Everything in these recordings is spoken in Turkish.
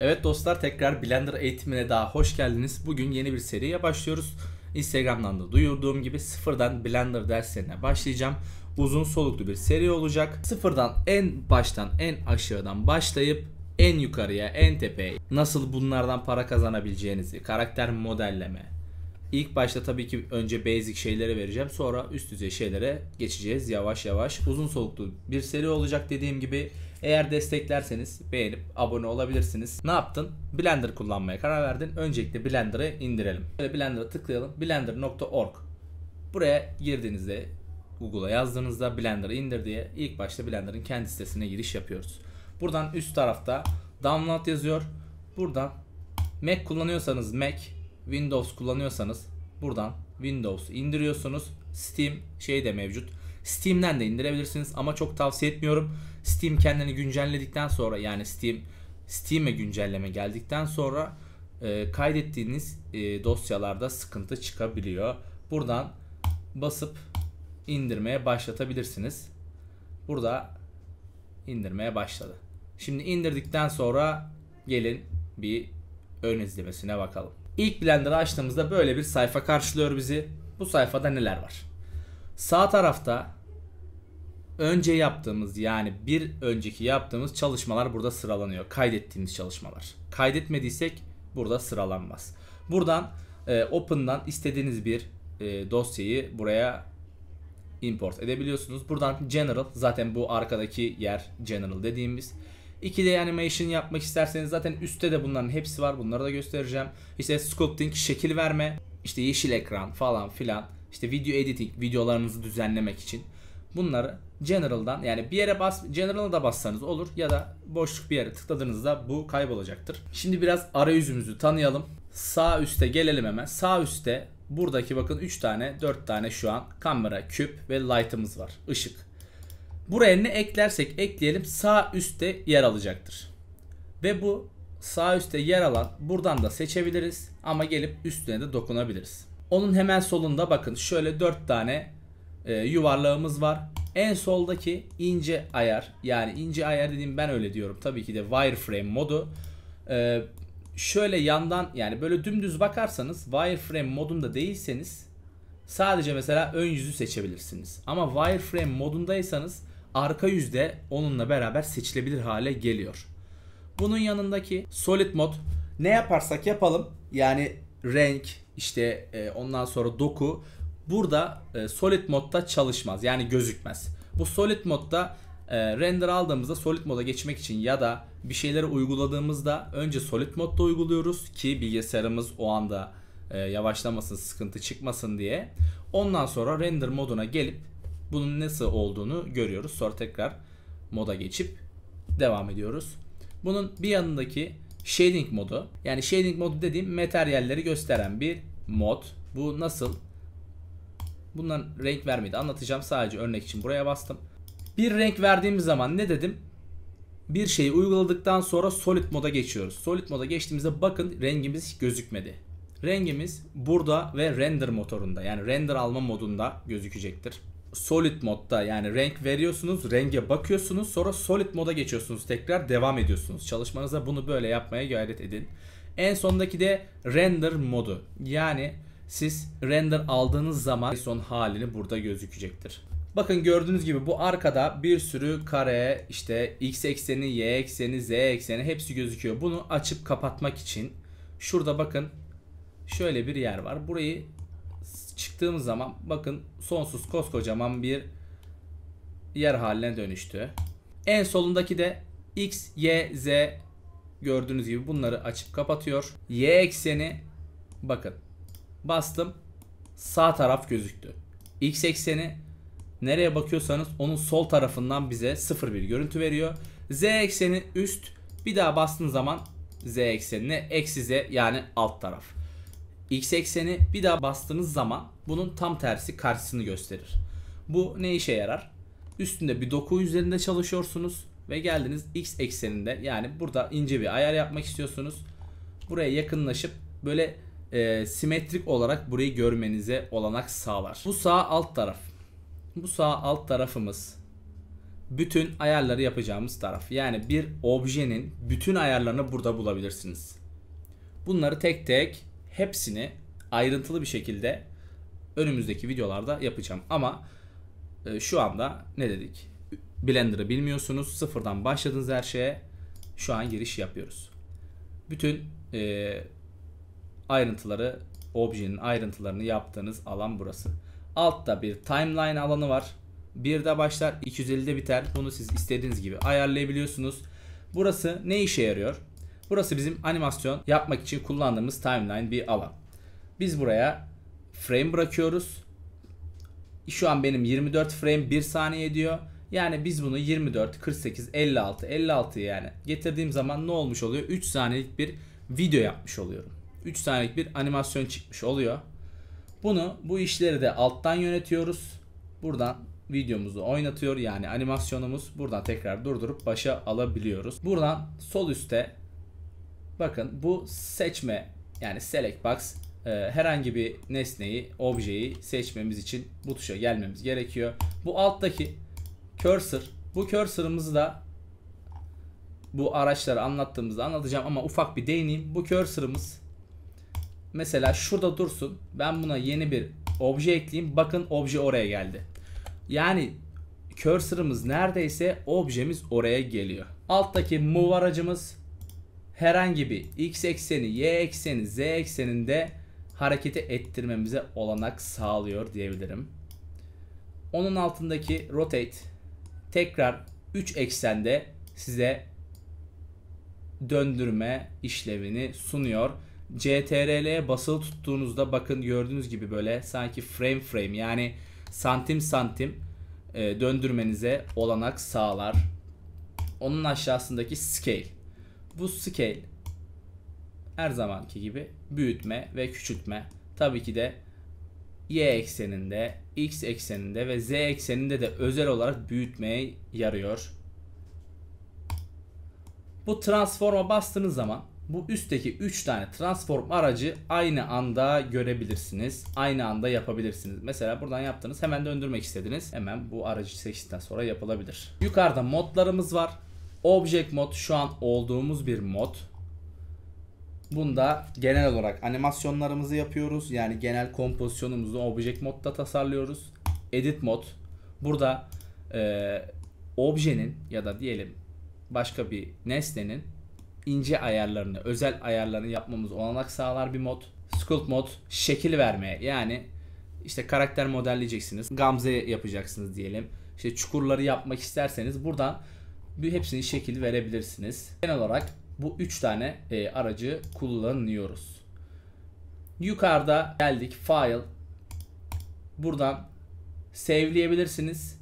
Evet dostlar tekrar Blender eğitimine daha hoş geldiniz. Bugün yeni bir seriye başlıyoruz. Instagram'dan da duyurduğum gibi sıfırdan Blender derslerine başlayacağım. Uzun soluklu bir seri olacak. Sıfırdan en baştan en aşağıdan başlayıp en yukarıya en tepeye nasıl bunlardan para kazanabileceğinizi, karakter modelleme, İlk başta tabii ki önce basic şeylere vereceğim. Sonra üst düzey şeylere geçeceğiz yavaş yavaş. Uzun soluklu bir seri olacak dediğim gibi. Eğer desteklerseniz beğenip abone olabilirsiniz. Ne yaptın? Blender kullanmaya karar verdin. Öncelikle Blender'ı indirelim. Şöyle Blender'a tıklayalım. Blender.org Buraya girdiğinizde Google'a yazdığınızda Blender'ı indir diye ilk başta Blender'ın kendi sitesine giriş yapıyoruz. Buradan üst tarafta download yazıyor. Buradan Mac kullanıyorsanız Mac Windows kullanıyorsanız buradan Windows indiriyorsunuz. Steam şey de mevcut. Steam'den de indirebilirsiniz ama çok tavsiye etmiyorum. Steam kendini güncelledikten sonra yani Steam Steam'e güncelleme geldikten sonra e, kaydettiğiniz e, dosyalarda sıkıntı çıkabiliyor. Buradan basıp indirmeye başlatabilirsiniz. Burada indirmeye başladı. Şimdi indirdikten sonra gelin bir ön izlemesine bakalım. İlk Blender'ı açtığımızda böyle bir sayfa karşılıyor bizi. Bu sayfada neler var? Sağ tarafta önce yaptığımız yani bir önceki yaptığımız çalışmalar burada sıralanıyor. Kaydettiğimiz çalışmalar. Kaydetmediysek burada sıralanmaz. Buradan e, Open'dan istediğiniz bir e, dosyayı buraya import edebiliyorsunuz. Buradan General zaten bu arkadaki yer General dediğimiz. 2D animation yapmak isterseniz zaten üstte de bunların hepsi var. Bunları da göstereceğim. İşte sculpting, şekil verme, işte yeşil ekran falan filan. İşte video editing, videolarınızı düzenlemek için. Bunları general'dan yani bir yere bas general'a da bassanız olur ya da boşluk bir yere tıkladığınızda bu kaybolacaktır. Şimdi biraz arayüzümüzü tanıyalım. Sağ üstte gelelim hemen. Sağ üstte buradaki bakın 3 tane 4 tane şu an kamera, küp ve light'ımız var. Işık. Buraya ne eklersek ekleyelim sağ üstte yer alacaktır. Ve bu sağ üstte yer alan buradan da seçebiliriz ama gelip üstüne de dokunabiliriz. Onun hemen solunda bakın şöyle 4 tane e, yuvarlağımız var. En soldaki ince ayar yani ince ayar dediğim ben öyle diyorum tabii ki de wireframe modu. E, şöyle yandan yani böyle dümdüz bakarsanız wireframe modunda değilseniz sadece mesela ön yüzü seçebilirsiniz. Ama wireframe modundaysanız arka yüzde onunla beraber seçilebilir hale geliyor. Bunun yanındaki solid mod ne yaparsak yapalım yani renk işte e, ondan sonra doku burada e, solid modda çalışmaz yani gözükmez. Bu solid modda e, render aldığımızda solid moda geçmek için ya da bir şeyleri uyguladığımızda önce solid modda uyguluyoruz ki bilgisayarımız o anda yavaşlamasın sıkıntı çıkmasın diye. Ondan sonra render moduna gelip bunun nasıl olduğunu görüyoruz. Sonra tekrar moda geçip devam ediyoruz. Bunun bir yanındaki shading modu yani shading modu dediğim materyalleri gösteren bir mod. Bu nasıl? Bundan renk vermedi. Anlatacağım sadece örnek için buraya bastım. Bir renk verdiğimiz zaman ne dedim? Bir şeyi uyguladıktan sonra solid moda geçiyoruz. Solid moda geçtiğimizde bakın rengimiz hiç gözükmedi. Rengimiz burada ve render motorunda yani render alma modunda gözükecektir solid modda yani renk veriyorsunuz, renge bakıyorsunuz, sonra solid moda geçiyorsunuz, tekrar devam ediyorsunuz. Çalışmanıza bunu böyle yapmaya gayret edin. En sondaki de render modu. Yani siz render aldığınız zaman son halini burada gözükecektir. Bakın gördüğünüz gibi bu arkada bir sürü kare işte x ekseni, y ekseni, z ekseni hepsi gözüküyor. Bunu açıp kapatmak için şurada bakın şöyle bir yer var. Burayı çıktığımız zaman bakın sonsuz koskocaman bir yer haline dönüştü. En solundaki de x, y, z gördüğünüz gibi bunları açıp kapatıyor. Y ekseni bakın bastım sağ taraf gözüktü. X ekseni nereye bakıyorsanız onun sol tarafından bize sıfır bir görüntü veriyor. Z ekseni üst bir daha bastığınız zaman Z eksenine eksi Z yani alt taraf. X80'i bir daha bastığınız zaman bunun tam tersi karşısını gösterir. Bu ne işe yarar? Üstünde bir doku üzerinde çalışıyorsunuz ve geldiniz X ekseninde yani burada ince bir ayar yapmak istiyorsunuz. Buraya yakınlaşıp böyle e, simetrik olarak burayı görmenize olanak sağlar. Bu sağ alt taraf. Bu sağ alt tarafımız bütün ayarları yapacağımız taraf. Yani bir objenin bütün ayarlarını burada bulabilirsiniz. Bunları tek tek hepsini ayrıntılı bir şekilde önümüzdeki videolarda yapacağım. Ama e, şu anda ne dedik? Blender'ı bilmiyorsunuz. Sıfırdan başladınız her şeye. Şu an giriş yapıyoruz. Bütün e, ayrıntıları, objenin ayrıntılarını yaptığınız alan burası. Altta bir timeline alanı var. 1'de başlar, 250'de biter. Bunu siz istediğiniz gibi ayarlayabiliyorsunuz. Burası ne işe yarıyor? Burası bizim animasyon yapmak için kullandığımız timeline bir alan. Biz buraya frame bırakıyoruz. Şu an benim 24 frame 1 saniye diyor. Yani biz bunu 24, 48, 56, 56 yani getirdiğim zaman ne olmuş oluyor? 3 saniyelik bir video yapmış oluyorum. 3 saniyelik bir animasyon çıkmış oluyor. Bunu bu işleri de alttan yönetiyoruz. Buradan videomuzu oynatıyor yani animasyonumuz buradan tekrar durdurup başa alabiliyoruz. Buradan sol üstte Bakın bu seçme yani select box e, herhangi bir nesneyi, objeyi seçmemiz için bu tuşa gelmemiz gerekiyor. Bu alttaki cursor, bu cursor'ımızı da bu araçları anlattığımızda anlatacağım ama ufak bir değineyim. Bu cursor'ımız mesela şurada dursun. Ben buna yeni bir obje ekleyeyim. Bakın obje oraya geldi. Yani cursor'ımız neredeyse objemiz oraya geliyor. Alttaki move aracımız herhangi bir x ekseni, y ekseni, z ekseninde hareketi ettirmemize olanak sağlıyor diyebilirim. Onun altındaki rotate tekrar 3 eksende size döndürme işlemini sunuyor. CTRL'ye basılı tuttuğunuzda bakın gördüğünüz gibi böyle sanki frame frame yani santim santim e, döndürmenize olanak sağlar. Onun aşağısındaki scale bu scale her zamanki gibi büyütme ve küçültme. Tabii ki de y ekseninde, x ekseninde ve z ekseninde de özel olarak büyütmeye yarıyor. Bu transforma bastığınız zaman bu üstteki 3 tane transform aracı aynı anda görebilirsiniz. Aynı anda yapabilirsiniz. Mesela buradan yaptınız hemen döndürmek istediniz. Hemen bu aracı seçtikten sonra yapılabilir. Yukarıda modlarımız var. Object mod şu an olduğumuz bir mod. Bunda genel olarak animasyonlarımızı yapıyoruz. Yani genel kompozisyonumuzu object modda tasarlıyoruz. Edit mod. Burada e, objenin ya da diyelim başka bir nesnenin ince ayarlarını, özel ayarlarını yapmamız olanak sağlar bir mod. Sculpt mod şekil vermeye yani işte karakter modelleyeceksiniz. Gamze yapacaksınız diyelim. İşte çukurları yapmak isterseniz buradan hepsini şekil verebilirsiniz. Genel olarak bu 3 tane e, aracı kullanıyoruz. Yukarıda geldik file. Buradan save'leyebilirsiniz.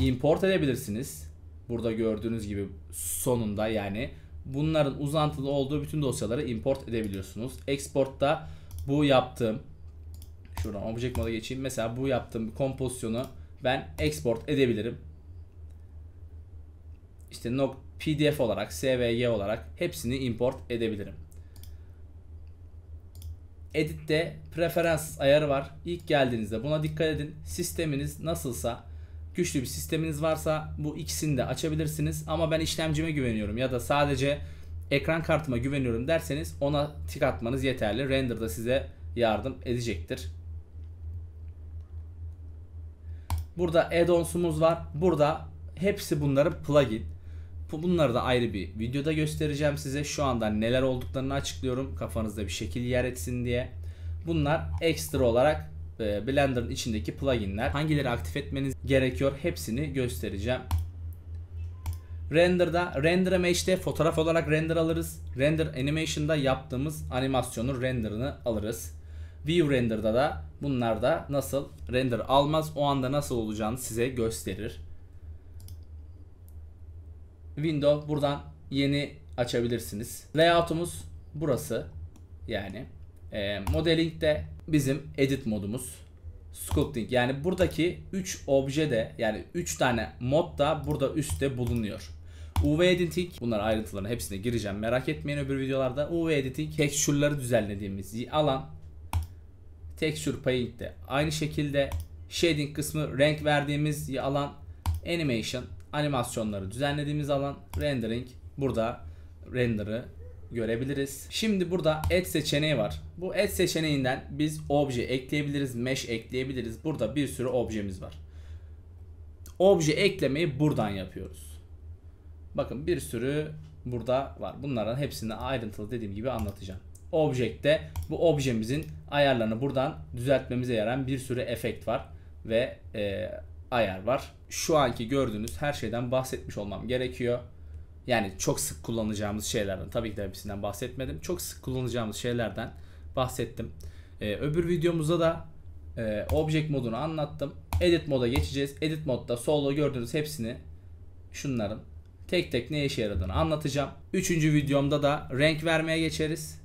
Import edebilirsiniz. Burada gördüğünüz gibi sonunda yani bunların uzantılı olduğu bütün dosyaları import edebiliyorsunuz. Export'ta bu yaptığım şuradan object moda geçeyim. Mesela bu yaptığım bir kompozisyonu ben export edebilirim işte pdf olarak, svg olarak hepsini import edebilirim. Edit'te preferans ayarı var. İlk geldiğinizde buna dikkat edin. Sisteminiz nasılsa güçlü bir sisteminiz varsa bu ikisini de açabilirsiniz. Ama ben işlemcime güveniyorum ya da sadece ekran kartıma güveniyorum derseniz ona tik atmanız yeterli. Render de size yardım edecektir. Burada add-ons'umuz var. Burada hepsi bunları plugin. Bunları da ayrı bir videoda göstereceğim size. Şu anda neler olduklarını açıklıyorum. Kafanızda bir şekil yer etsin diye. Bunlar ekstra olarak e, Blender'ın içindeki pluginler. Hangileri aktif etmeniz gerekiyor hepsini göstereceğim. Render'da, Render Mage'de fotoğraf olarak render alırız. Render Animation'da yaptığımız animasyonun renderını alırız. View Render'da da bunlar da nasıl render almaz o anda nasıl olacağını size gösterir window buradan yeni açabilirsiniz. Layout'umuz burası yani. E, modeling de bizim edit modumuz. Sculpting yani buradaki 3 obje de yani 3 tane mod da burada üstte bulunuyor. UV editing bunlar ayrıntılarına hepsine gireceğim merak etmeyin öbür videolarda. UV editing textureları düzenlediğimiz alan texture paint de aynı şekilde shading kısmı renk verdiğimiz alan animation animasyonları düzenlediğimiz alan rendering. Burada render'ı görebiliriz. Şimdi burada add seçeneği var. Bu add seçeneğinden biz obje ekleyebiliriz, mesh ekleyebiliriz. Burada bir sürü objemiz var. Obje eklemeyi buradan yapıyoruz. Bakın bir sürü burada var. Bunların hepsini ayrıntılı dediğim gibi anlatacağım. Objekte bu objemizin ayarlarını buradan düzeltmemize yarayan bir sürü efekt var. Ve e, ayar var. Şu anki gördüğünüz her şeyden bahsetmiş olmam gerekiyor. Yani çok sık kullanacağımız şeylerden tabii ki de hepsinden bahsetmedim. Çok sık kullanacağımız şeylerden bahsettim. Ee, öbür videomuzda da e, object modunu anlattım. Edit moda geçeceğiz. Edit modda solda gördüğünüz hepsini şunların tek tek ne işe yaradığını anlatacağım. Üçüncü videomda da renk vermeye geçeriz.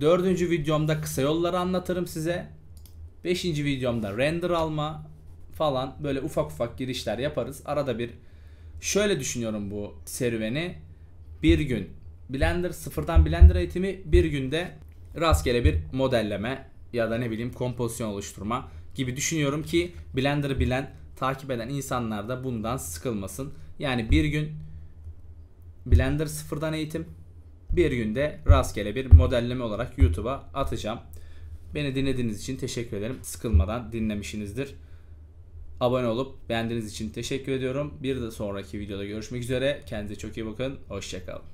Dördüncü videomda kısa yolları anlatırım size. Beşinci videomda render alma, falan böyle ufak ufak girişler yaparız. Arada bir şöyle düşünüyorum bu serüveni. Bir gün Blender sıfırdan Blender eğitimi bir günde rastgele bir modelleme ya da ne bileyim kompozisyon oluşturma gibi düşünüyorum ki Blender bilen takip eden insanlar da bundan sıkılmasın. Yani bir gün Blender sıfırdan eğitim bir günde rastgele bir modelleme olarak YouTube'a atacağım. Beni dinlediğiniz için teşekkür ederim. Sıkılmadan dinlemişsinizdir. Abone olup beğendiğiniz için teşekkür ediyorum. Bir de sonraki videoda görüşmek üzere. Kendinize çok iyi bakın. Hoşçakalın.